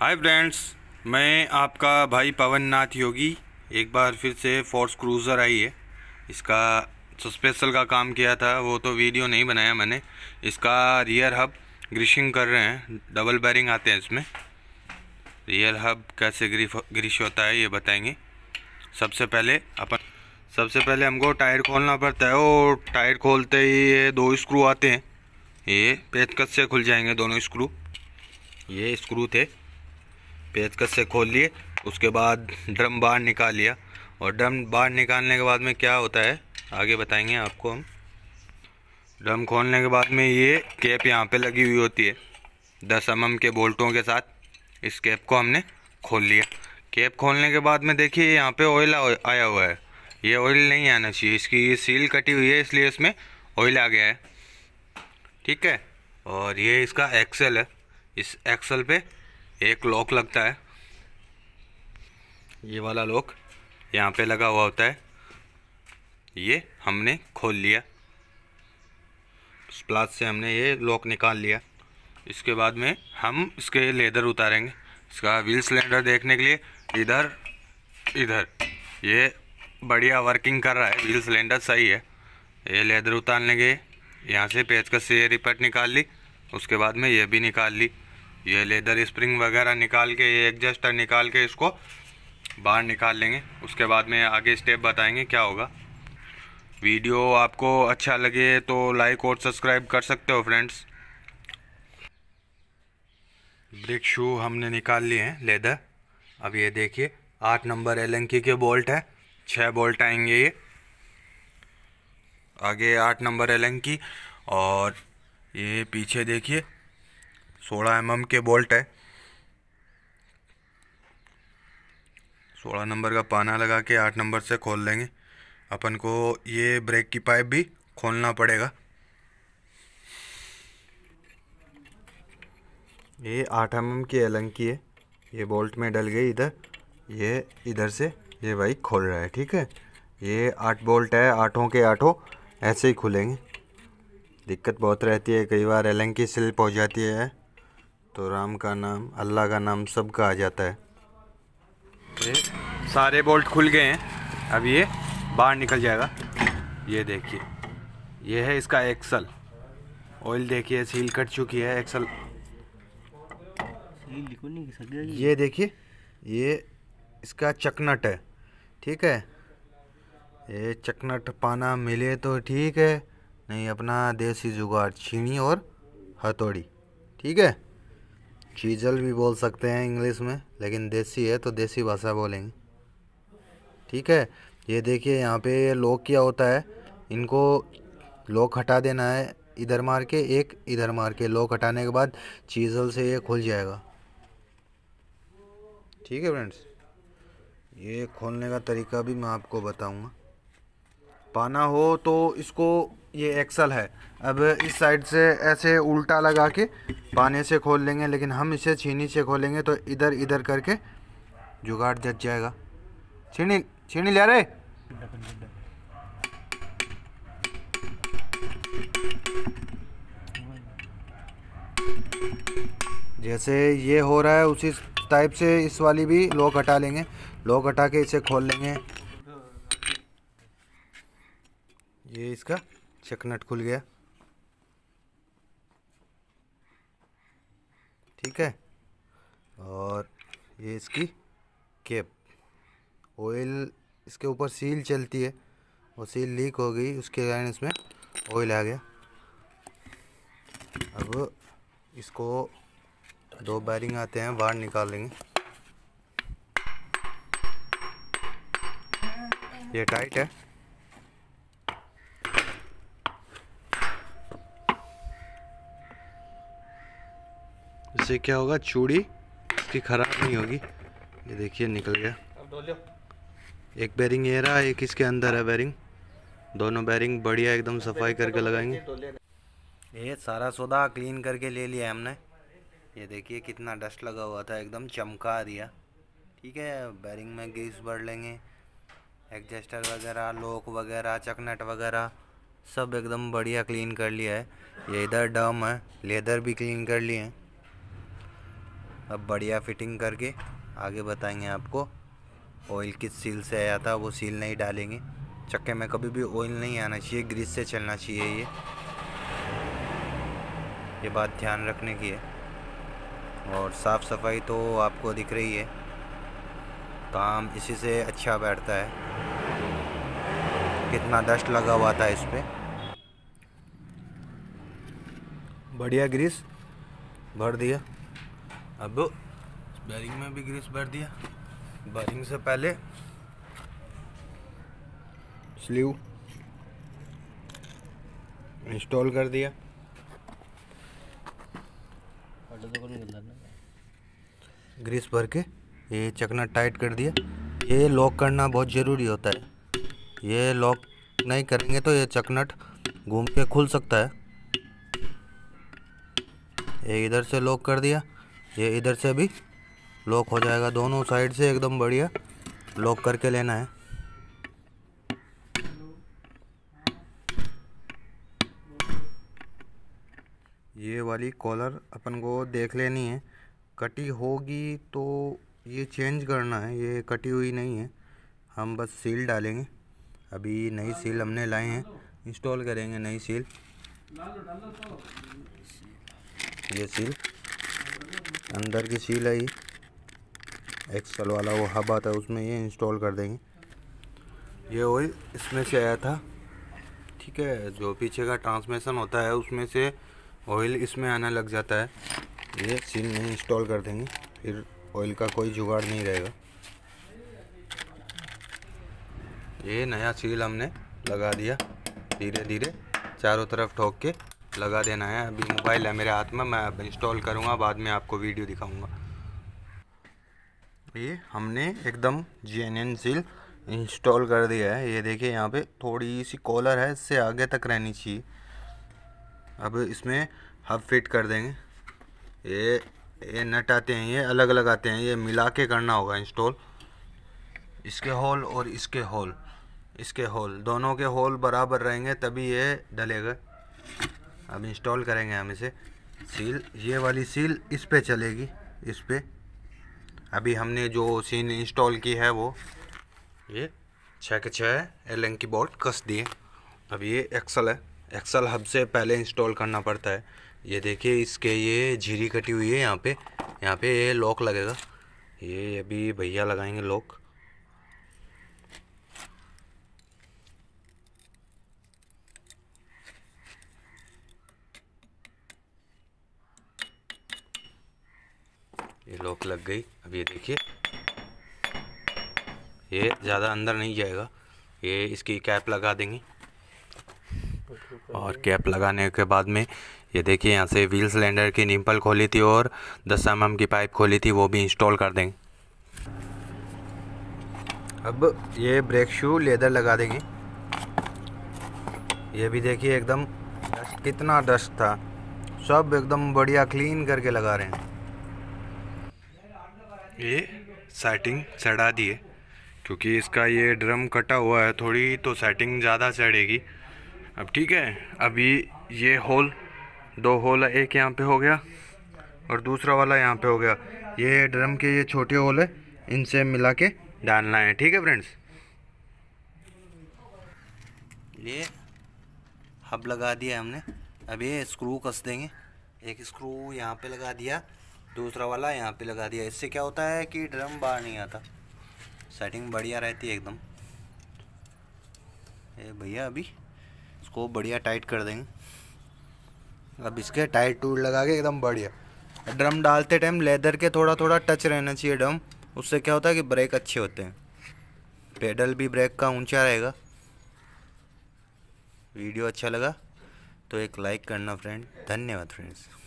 hi friends मैं आपका भाई पवन नाथ योगी एक बार फिर से फोर्स क्रूज़र आई है इसका सस्पेशल का काम किया था वो तो वीडियो नहीं बनाया मैंने इसका रियर हब ग्रीशिंग कर रहे हैं डबल बैरिंग आते हैं इसमें रियर हब कैसे ग्रीश होता है ये बताएंगे सबसे पहले अपन सबसे पहले हमको टायर खोलना पड़ता है और टायर खोलते ही ये दो स्क्रू आते हैं ये पेचकस से खुल जाएंगे दोनों स्क्रू ये स्क्रू थे पेचकस से खोल लिए उसके बाद ड्रम बाहर निकाल लिया और ड्रम बाहर निकालने के बाद में क्या होता है आगे बताएंगे आपको हम ड्रम खोलने के बाद में ये कैप यहाँ पे लगी हुई होती है दस एम के बोल्टों के साथ इस कैप को हमने खोल लिया कैप खोलने के बाद में देखिए यहाँ पे ऑयल आया हुआ है ये ऑयल नहीं आना चाहिए इसकी ये सील कटी हुई है इसलिए इसमें ऑयल आ गया है ठीक है और ये इसका एक्सेल है इस एक्सेल पे एक लॉक लगता है ये वाला लॉक यहाँ पे लगा हुआ होता है ये हमने खोल लिया प्लास से हमने ये लॉक निकाल लिया इसके बाद में हम इसके लेदर उतारेंगे इसका व्हील सिलेंडर देखने के लिए इधर इधर ये बढ़िया वर्किंग कर रहा है व्हील सिलेंडर सही है ये लेदर उतारने के यहाँ से पेचकस से ये रिपट निकाल ली उसके बाद में ये भी निकाल ली ये लेदर स्प्रिंग वगैरह निकाल के ये एडजस्टर निकाल के इसको बाहर निकाल लेंगे उसके बाद में आगे स्टेप बताएंगे क्या होगा वीडियो आपको अच्छा लगे तो लाइक और सब्सक्राइब कर सकते हो फ्रेंड्स ब्रेक शू हमने निकाल लिए हैं लेदर अब ये देखिए आठ नंबर एलंकी के बोल्ट है छः बोल्ट आएंगे ये आगे आठ नंबर एलंकी और ये पीछे देखिए सोलह एम के बोल्ट है सोलह नंबर का पाना लगा के आठ नंबर से खोल लेंगे अपन को ये ब्रेक की पाइप भी खोलना पड़ेगा ये आठ एम की एलंकी की है ये बोल्ट में डल गई इधर ये इधर से ये भाई खोल रहा है ठीक है ये आठ बोल्ट है आठों के आठों ऐसे ही खुलेंगे दिक्कत बहुत रहती है कई बार एलंग की स्लिप हो जाती है तो राम का नाम अल्लाह का नाम सबका आ जाता है सारे बोल्ट खुल गए हैं अब ये बाहर निकल जाएगा ये देखिए ये है इसका एक्सल ऑयल देखिए सील कट चुकी है एक्सल ये देखिए ये इसका चकनट है ठीक है ये चकनट पाना मिले तो ठीक है नहीं अपना देसी जुगाड़ छीनी और हथौड़ी ठीक है चीजल भी बोल सकते हैं इंग्लिश में लेकिन देसी है तो देसी भाषा बोलेंगे ठीक है ये देखिए यहाँ पे लोक क्या होता है इनको लोक हटा देना है इधर मार के एक इधर मार के लोक हटाने के बाद चीजल से ये खुल जाएगा ठीक है फ्रेंड्स ये खोलने का तरीका भी मैं आपको बताऊंगा पाना हो तो इसको ये एक्सल है अब इस साइड से ऐसे उल्टा लगा के पाने से खोल लेंगे लेकिन हम इसे छीनी से खोलेंगे तो इधर इधर करके जुगाड़ जच जाएगा छीनी छीनी ले रहे जैसे ये हो रहा है उसी टाइप से इस वाली भी लॉक हटा लेंगे लॉक हटा के इसे खोल लेंगे ये इसका चकनट खुल गया ठीक है और ये इसकी केप ऑयल इसके ऊपर सील चलती है वो सील लीक हो गई उसके कारण इसमें ऑयल आ गया अब इसको दो बैरिंग आते हैं बाहर निकाल लेंगे ये टाइट है इससे क्या होगा चूड़ी इसकी ख़राब नहीं होगी ये देखिए निकल गया एक बैरिंग ये रहा एक इसके अंदर है बैरिंग दोनों बैरिंग बढ़िया एकदम सफाई करके तो लगाएंगे ये सारा सौदा क्लीन करके ले लिया हमने ये देखिए कितना डस्ट लगा हुआ था एकदम चमका दिया ठीक है बैरिंग में ग्रीस भर लेंगे एडजस्टर वगैरह लोक वगैरह चकनट वगैरह सब एकदम बढ़िया क्लीन कर लिया है ये इधर डम है लेदर भी क्लीन कर लिए हैं अब बढ़िया फिटिंग करके आगे बताएंगे आपको ऑयल किस सील से आया था वो सील नहीं डालेंगे चक्के में कभी भी ऑयल नहीं आना चाहिए ग्रीस से चलना चाहिए ये ये बात ध्यान रखने की है और साफ़ सफाई तो आपको दिख रही है काम इसी से अच्छा बैठता है कितना डस्ट लगा हुआ था इस पर बढ़िया ग्रीस भर दिया अब बैरिंग में भी ग्रीस भर दिया बैरिंग से पहले स्लीव इंस्टॉल कर दिया ग्रीस भर के ये चकना टाइट कर दिया ये लॉक करना बहुत ज़रूरी होता है ये लॉक नहीं करेंगे तो ये चकनट घूम के खुल सकता है ये इधर से लॉक कर दिया ये इधर से भी लॉक हो जाएगा दोनों साइड से एकदम बढ़िया लॉक करके लेना है ये वाली कॉलर अपन को देख लेनी है कटी होगी तो ये चेंज करना है ये कटी हुई नहीं है हम बस सील डालेंगे अभी नई सील हमने लाए हैं इंस्टॉल करेंगे नई सील ये सील अंदर की सील है ये एक्सल वाला वो हब आता है उसमें ये इंस्टॉल कर देंगे ये ऑयल इसमें से आया था ठीक है जो पीछे का ट्रांसमिशन होता है उसमें से ऑयल इसमें आना लग जाता है ये सील नहीं इंस्टॉल कर देंगे फिर ऑयल का कोई जुगाड़ नहीं रहेगा ये नया सील हमने लगा दिया धीरे धीरे चारों तरफ ठोक के लगा देना है अभी मोबाइल है मेरे हाथ में मैं अब इंस्टॉल करूँगा बाद में आपको वीडियो दिखाऊँगा ये हमने एकदम जी एन एन सील इंस्टॉल कर दिया है ये देखिए यहाँ पे थोड़ी सी कॉलर है इससे आगे तक रहनी चाहिए अब इसमें हब फिट कर देंगे ये ये नट आते हैं ये अलग अलग आते हैं ये मिला के करना होगा इंस्टॉल इसके होल और इसके होल इसके होल दोनों के होल बराबर रहेंगे तभी ये डलेगा अब इंस्टॉल करेंगे हम इसे सील ये वाली सील इस पे चलेगी इस पे अभी हमने जो सीन इंस्टॉल की है वो ये छः के छः एल एन की बोर्ड कस दिए अब ये एक्सल है एक्सल हब से पहले इंस्टॉल करना पड़ता है ये देखिए इसके ये झीरी कटी हुई है यहाँ पे यहाँ पे ये लॉक लगेगा ये अभी भैया लगाएंगे लॉक ये लॉक लग गई अब ये देखिए ये ज़्यादा अंदर नहीं जाएगा ये इसकी कैप लगा देंगे और कैप लगाने के बाद में ये देखिए यहाँ से व्हील सिलेंडर की निम्पल खोली थी और दस एम mm एम की पाइप खोली थी वो भी इंस्टॉल कर देंगे अब ये ब्रेक शू लेदर लगा देंगे ये भी देखिए एकदम डस्ट कितना डस्ट था सब एकदम बढ़िया क्लीन करके लगा रहे हैं ये सेटिंग चढ़ा दिए क्योंकि इसका ये ड्रम कटा हुआ है थोड़ी तो सेटिंग ज़्यादा सड़ेगी अब ठीक है अभी ये होल दो होल एक यहाँ पे हो गया और दूसरा वाला यहाँ पे हो गया ये ड्रम के ये छोटे होल है इनसे मिला के डालना है ठीक है फ्रेंड्स ये हब लगा दिया हमने अब ये स्क्रू कस देंगे एक स्क्रू यहाँ पे लगा दिया दूसरा वाला यहाँ पे लगा दिया इससे क्या होता है कि ड्रम बाहर नहीं आता सेटिंग बढ़िया रहती है एकदम ए भैया अभी इसको बढ़िया टाइट कर देंगे अब इसके टाइट टूट लगा के एकदम बढ़िया ड्रम डालते टाइम लेदर के थोड़ा थोड़ा टच रहना चाहिए ड्रम उससे क्या होता है कि ब्रेक अच्छे होते हैं पेडल भी ब्रेक का ऊंचा रहेगा वीडियो अच्छा लगा तो एक लाइक करना फ्रेंड धन्यवाद फ्रेंड्स